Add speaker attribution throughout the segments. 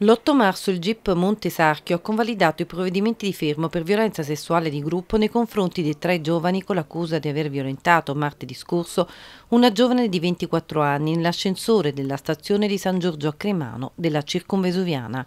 Speaker 1: L'8 marzo il GIP Monte Sarchio ha convalidato i provvedimenti di fermo per violenza sessuale di gruppo nei confronti di tre giovani con l'accusa di aver violentato martedì scorso una giovane di 24 anni nell'ascensore della stazione di San Giorgio a Cremano della circumvesuviana.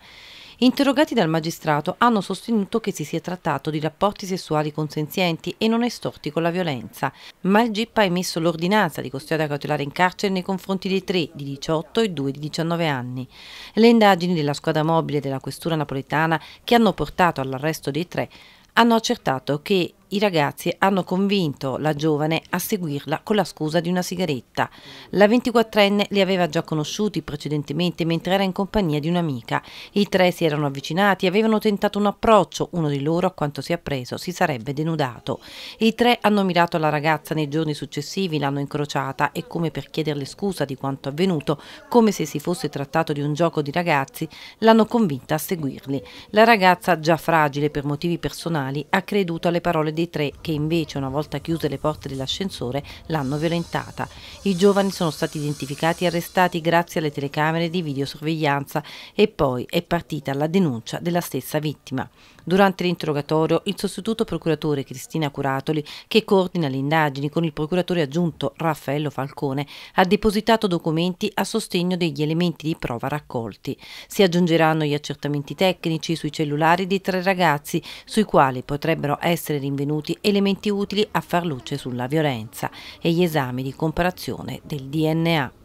Speaker 1: Interrogati dal magistrato, hanno sostenuto che si sia trattato di rapporti sessuali consenzienti e non estorti con la violenza, ma il GIP ha emesso l'ordinanza di custodia cautelare in carcere nei confronti dei tre di 18 e due di 19 anni. Le indagini della squadra mobile della questura napoletana che hanno portato all'arresto dei tre hanno accertato che i ragazzi hanno convinto la giovane a seguirla con la scusa di una sigaretta. La 24enne li aveva già conosciuti precedentemente mentre era in compagnia di un'amica. I tre si erano avvicinati, avevano tentato un approccio, uno di loro a quanto si è appreso si sarebbe denudato. I tre hanno mirato la ragazza nei giorni successivi, l'hanno incrociata e come per chiederle scusa di quanto avvenuto, come se si fosse trattato di un gioco di ragazzi, l'hanno convinta a seguirli. La ragazza, già fragile per motivi personali, ha creduto alle parole di dei tre che invece una volta chiuse le porte dell'ascensore l'hanno violentata. I giovani sono stati identificati e arrestati grazie alle telecamere di videosorveglianza e poi è partita la denuncia della stessa vittima. Durante l'interrogatorio il sostituto procuratore Cristina Curatoli, che coordina le indagini con il procuratore aggiunto Raffaello Falcone, ha depositato documenti a sostegno degli elementi di prova raccolti. Si aggiungeranno gli accertamenti tecnici sui cellulari dei tre ragazzi, sui quali potrebbero essere rinvenuti contenuti elementi utili a far luce sulla violenza e gli esami di comparazione del DNA.